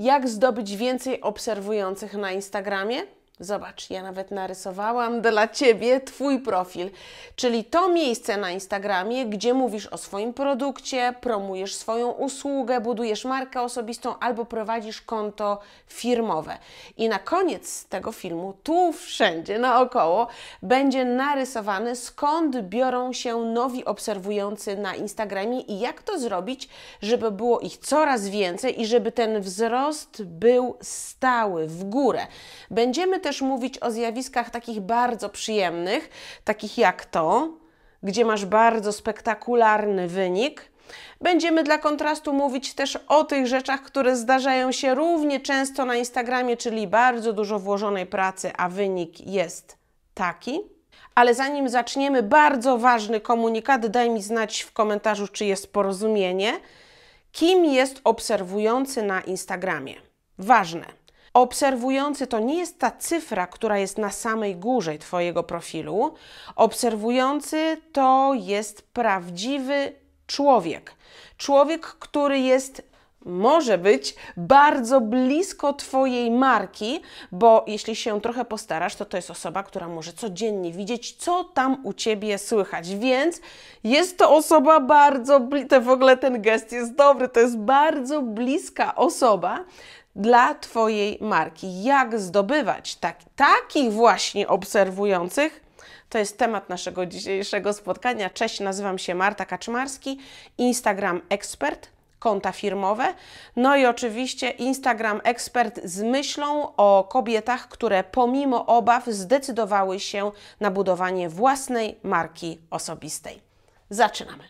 jak zdobyć więcej obserwujących na Instagramie? Zobacz, ja nawet narysowałam dla Ciebie Twój profil, czyli to miejsce na Instagramie, gdzie mówisz o swoim produkcie, promujesz swoją usługę, budujesz markę osobistą albo prowadzisz konto firmowe. I na koniec tego filmu, tu wszędzie naokoło, będzie narysowany, skąd biorą się nowi obserwujący na Instagramie i jak to zrobić, żeby było ich coraz więcej i żeby ten wzrost był stały w górę. Będziemy też też mówić o zjawiskach takich bardzo przyjemnych, takich jak to, gdzie masz bardzo spektakularny wynik. Będziemy dla kontrastu mówić też o tych rzeczach, które zdarzają się równie często na Instagramie, czyli bardzo dużo włożonej pracy, a wynik jest taki. Ale zanim zaczniemy, bardzo ważny komunikat, daj mi znać w komentarzu, czy jest porozumienie kim jest obserwujący na Instagramie. Ważne. Obserwujący to nie jest ta cyfra, która jest na samej górze Twojego profilu. Obserwujący to jest prawdziwy człowiek. Człowiek, który jest może być bardzo blisko Twojej marki, bo jeśli się trochę postarasz, to to jest osoba, która może codziennie widzieć, co tam u Ciebie słychać. Więc jest to osoba bardzo, bli- w ogóle ten gest jest dobry, to jest bardzo bliska osoba dla Twojej marki. Jak zdobywać tak, takich właśnie obserwujących? To jest temat naszego dzisiejszego spotkania. Cześć, nazywam się Marta Kaczmarski, Instagram ekspert, konta firmowe. No i oczywiście Instagram ekspert z myślą o kobietach, które pomimo obaw zdecydowały się na budowanie własnej marki osobistej. Zaczynamy.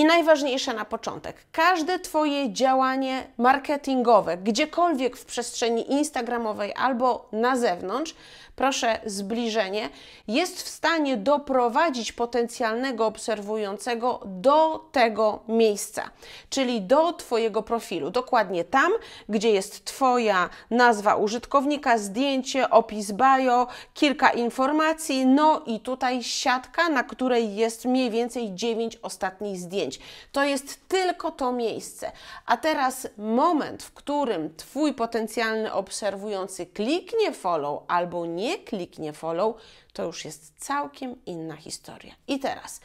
I najważniejsze na początek, każde Twoje działanie marketingowe, gdziekolwiek w przestrzeni Instagramowej albo na zewnątrz, proszę zbliżenie, jest w stanie doprowadzić potencjalnego obserwującego do tego miejsca, czyli do Twojego profilu, dokładnie tam, gdzie jest Twoja nazwa użytkownika, zdjęcie, opis bio, kilka informacji, no i tutaj siatka, na której jest mniej więcej 9 ostatnich zdjęć. To jest tylko to miejsce. A teraz moment, w którym Twój potencjalny obserwujący kliknie follow albo nie nie kliknie follow, to już jest całkiem inna historia. I teraz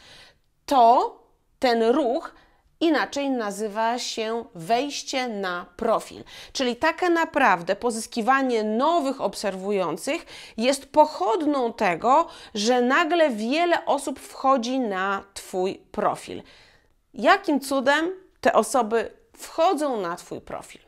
to, ten ruch inaczej nazywa się wejście na profil. Czyli takie naprawdę pozyskiwanie nowych obserwujących jest pochodną tego, że nagle wiele osób wchodzi na Twój profil. Jakim cudem te osoby wchodzą na Twój profil?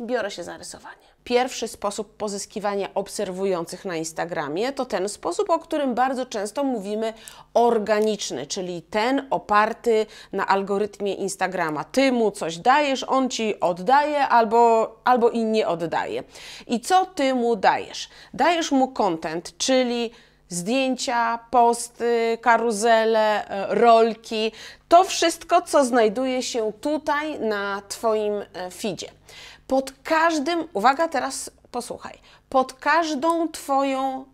biorę się za rysowanie. Pierwszy sposób pozyskiwania obserwujących na Instagramie to ten sposób, o którym bardzo często mówimy organiczny, czyli ten oparty na algorytmie Instagrama. Ty mu coś dajesz, on ci oddaje albo, albo i nie oddaje. I co ty mu dajesz? Dajesz mu content, czyli zdjęcia, posty, karuzele, e, rolki. To wszystko, co znajduje się tutaj na Twoim e, feedzie pod każdym, uwaga, teraz posłuchaj, pod każdą Twoją,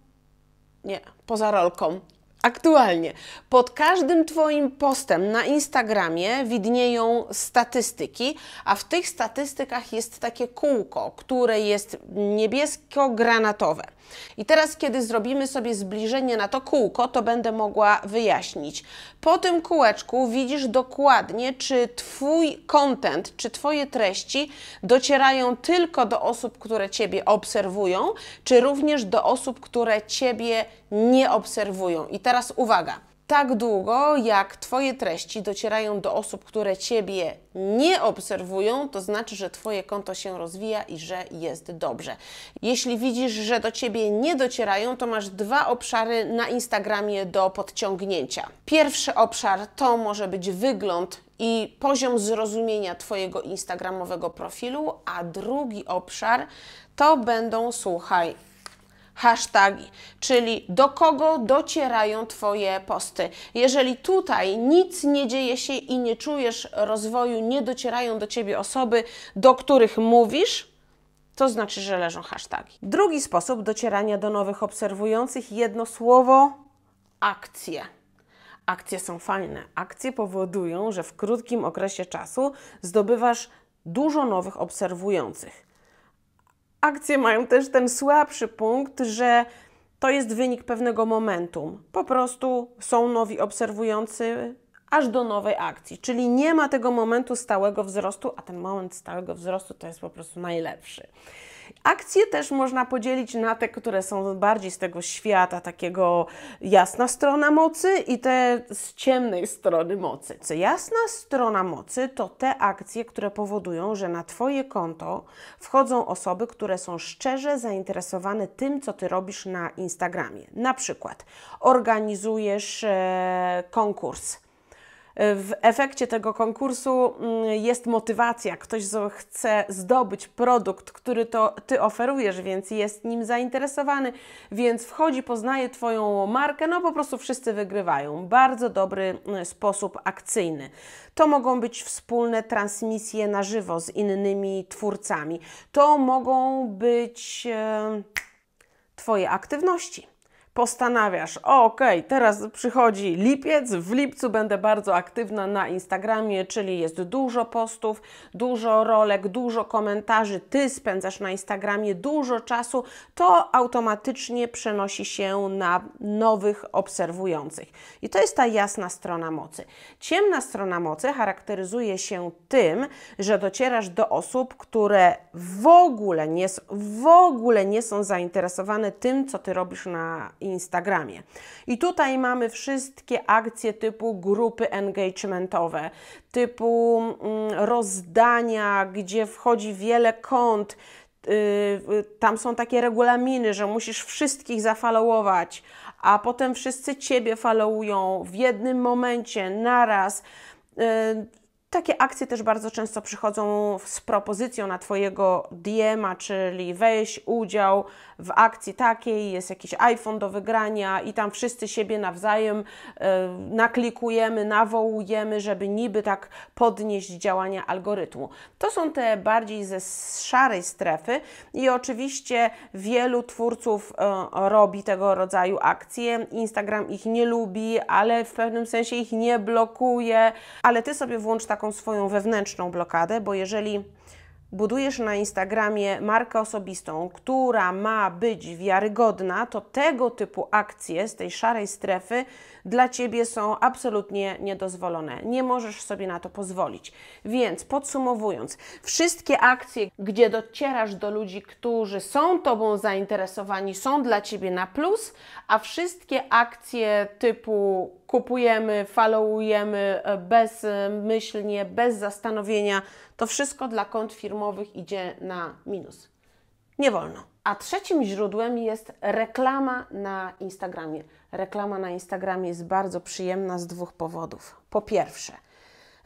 nie, poza rolką, aktualnie. Pod każdym Twoim postem na Instagramie widnieją statystyki, a w tych statystykach jest takie kółko, które jest niebiesko-granatowe. I teraz, kiedy zrobimy sobie zbliżenie na to kółko, to będę mogła wyjaśnić. Po tym kółeczku widzisz dokładnie, czy Twój content, czy Twoje treści docierają tylko do osób, które Ciebie obserwują, czy również do osób, które Ciebie nie obserwują. I teraz teraz uwaga. Tak długo, jak Twoje treści docierają do osób, które Ciebie nie obserwują, to znaczy, że Twoje konto się rozwija i że jest dobrze. Jeśli widzisz, że do Ciebie nie docierają, to masz dwa obszary na Instagramie do podciągnięcia. Pierwszy obszar to może być wygląd i poziom zrozumienia Twojego Instagramowego profilu, a drugi obszar to będą, słuchaj, Hashtagi, czyli do kogo docierają Twoje posty. Jeżeli tutaj nic nie dzieje się i nie czujesz rozwoju, nie docierają do Ciebie osoby, do których mówisz, to znaczy, że leżą hasztagi. Drugi sposób docierania do nowych obserwujących, jedno słowo akcje. Akcje są fajne. Akcje powodują, że w krótkim okresie czasu zdobywasz dużo nowych obserwujących akcje mają też ten słabszy punkt, że to jest wynik pewnego momentum. Po prostu są nowi obserwujący, aż do nowej akcji. Czyli nie ma tego momentu stałego wzrostu, a ten moment stałego wzrostu to jest po prostu najlepszy. Akcje też można podzielić na te, które są bardziej z tego świata, takiego jasna strona mocy i te z ciemnej strony mocy. Co jasna strona mocy to te akcje, które powodują, że na Twoje konto wchodzą osoby, które są szczerze zainteresowane tym, co Ty robisz na Instagramie. Na przykład organizujesz e, konkurs w efekcie tego konkursu mm, jest motywacja. Ktoś chce zdobyć produkt, który to ty oferujesz, więc jest nim zainteresowany, więc wchodzi, poznaje Twoją markę, no po prostu wszyscy wygrywają. Bardzo dobry mm, sposób akcyjny. To mogą być wspólne transmisje na żywo z innymi twórcami. To mogą być e, Twoje aktywności postanawiasz, okej, okay, teraz przychodzi lipiec, w lipcu będę bardzo aktywna na Instagramie, czyli jest dużo postów, dużo rolek, dużo komentarzy, ty spędzasz na Instagramie dużo czasu, to automatycznie przenosi się na nowych obserwujących. I to jest ta jasna strona mocy. Ciemna strona mocy charakteryzuje się tym, że docierasz do osób, które w ogóle nie, w ogóle nie są zainteresowane tym, co ty robisz na Instagramie Instagramie. I tutaj mamy wszystkie akcje typu grupy engagementowe, typu mm, rozdania, gdzie wchodzi wiele kont, y, tam są takie regulaminy, że musisz wszystkich zafalowować, a potem wszyscy ciebie followują w jednym momencie, naraz. Y, takie akcje też bardzo często przychodzą z propozycją na Twojego diema, czyli weź udział w akcji takiej, jest jakiś iPhone do wygrania i tam wszyscy siebie nawzajem y, naklikujemy, nawołujemy, żeby niby tak podnieść działania algorytmu. To są te bardziej ze szarej strefy i oczywiście wielu twórców y, robi tego rodzaju akcje. Instagram ich nie lubi, ale w pewnym sensie ich nie blokuje, ale Ty sobie włącz taką taką swoją wewnętrzną blokadę, bo jeżeli budujesz na Instagramie markę osobistą, która ma być wiarygodna, to tego typu akcje z tej szarej strefy dla ciebie są absolutnie niedozwolone. Nie możesz sobie na to pozwolić. Więc podsumowując, wszystkie akcje, gdzie docierasz do ludzi, którzy są tobą zainteresowani, są dla ciebie na plus, a wszystkie akcje typu kupujemy, followujemy e, bezmyślnie, bez zastanowienia, to wszystko dla kont firmowych idzie na minus. Nie wolno. A trzecim źródłem jest reklama na Instagramie. Reklama na Instagramie jest bardzo przyjemna z dwóch powodów. Po pierwsze,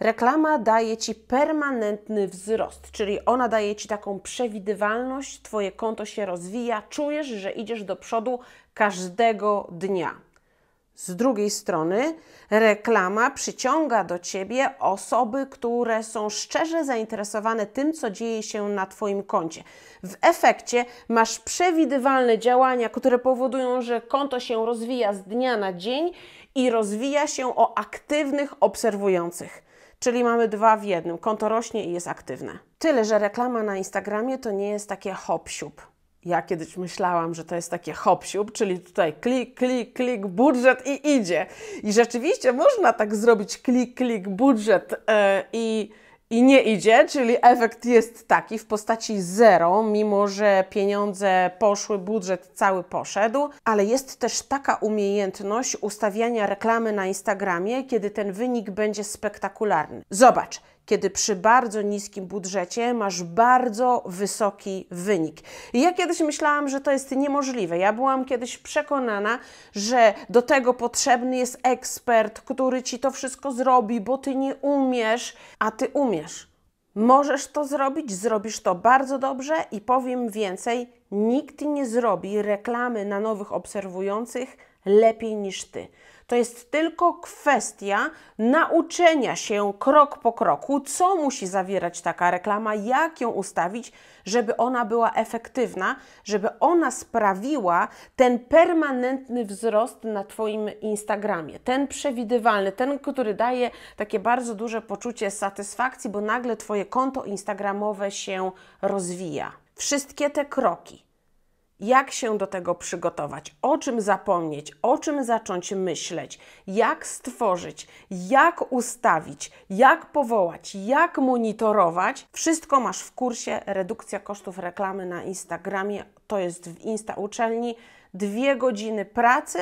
reklama daje ci permanentny wzrost, czyli ona daje ci taką przewidywalność, twoje konto się rozwija, czujesz, że idziesz do przodu każdego dnia. Z drugiej strony, reklama przyciąga do ciebie osoby, które są szczerze zainteresowane tym, co dzieje się na Twoim koncie. W efekcie masz przewidywalne działania, które powodują, że konto się rozwija z dnia na dzień i rozwija się o aktywnych obserwujących. Czyli mamy dwa w jednym: konto rośnie i jest aktywne. Tyle, że reklama na Instagramie to nie jest takie hop -siup ja kiedyś myślałam, że to jest takie hopsiub, czyli tutaj klik, klik, klik, budżet i idzie. I rzeczywiście można tak zrobić klik, klik, budżet yy, i i nie idzie, czyli efekt jest taki w postaci zero, mimo że pieniądze poszły, budżet cały poszedł, ale jest też taka umiejętność ustawiania reklamy na Instagramie, kiedy ten wynik będzie spektakularny. Zobacz, kiedy przy bardzo niskim budżecie masz bardzo wysoki wynik. I ja kiedyś myślałam, że to jest niemożliwe. Ja byłam kiedyś przekonana, że do tego potrzebny jest ekspert, który ci to wszystko zrobi, bo ty nie umiesz, a ty umiesz. Możesz to zrobić, zrobisz to bardzo dobrze i powiem więcej, nikt nie zrobi reklamy na nowych obserwujących lepiej niż ty. To jest tylko kwestia nauczenia się krok po kroku, co musi zawierać taka reklama, jak ją ustawić, żeby ona była efektywna, żeby ona sprawiła ten permanentny wzrost na Twoim Instagramie, ten przewidywalny, ten, który daje takie bardzo duże poczucie satysfakcji, bo nagle Twoje konto Instagramowe się rozwija. Wszystkie te kroki jak się do tego przygotować, o czym zapomnieć, o czym zacząć myśleć, jak stworzyć, jak ustawić, jak powołać, jak monitorować. Wszystko masz w kursie Redukcja kosztów reklamy na Instagramie. To jest w Insta Uczelni. Dwie godziny pracy,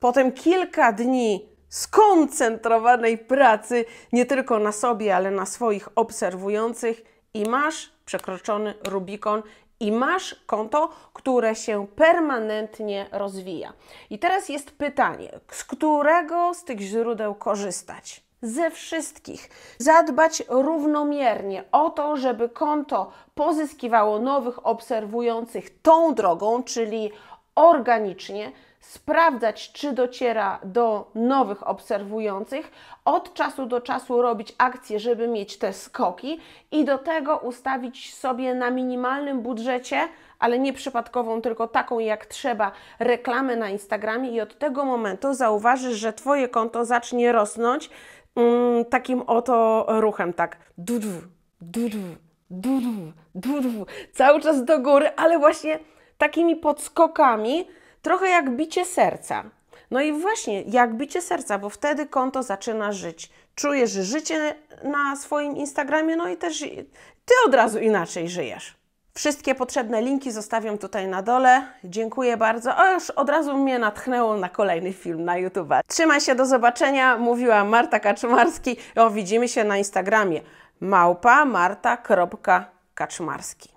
potem kilka dni skoncentrowanej pracy, nie tylko na sobie, ale na swoich obserwujących i masz przekroczony Rubikon i masz konto, które się permanentnie rozwija. I teraz jest pytanie, z którego z tych źródeł korzystać? Ze wszystkich. Zadbać równomiernie o to, żeby konto pozyskiwało nowych obserwujących tą drogą, czyli organicznie, sprawdzać, czy dociera do nowych obserwujących, od czasu do czasu robić akcje, żeby mieć te skoki i do tego ustawić sobie na minimalnym budżecie, ale nie przypadkową, tylko taką jak trzeba, reklamę na Instagramie i od tego momentu zauważysz, że Twoje konto zacznie rosnąć mm, takim oto ruchem, tak du du du du du du cały czas do góry, ale właśnie takimi podskokami, trochę jak bicie serca. No i właśnie jak bicie serca, bo wtedy konto zaczyna żyć. Czujesz życie na swoim Instagramie, no i też ty od razu inaczej żyjesz. Wszystkie potrzebne linki zostawiam tutaj na dole. Dziękuję bardzo. O, już od razu mnie natchnęło na kolejny film na YouTube. Trzymaj się, do zobaczenia. Mówiła Marta Kaczmarski. O, widzimy się na Instagramie. Małpa Kaczmarski.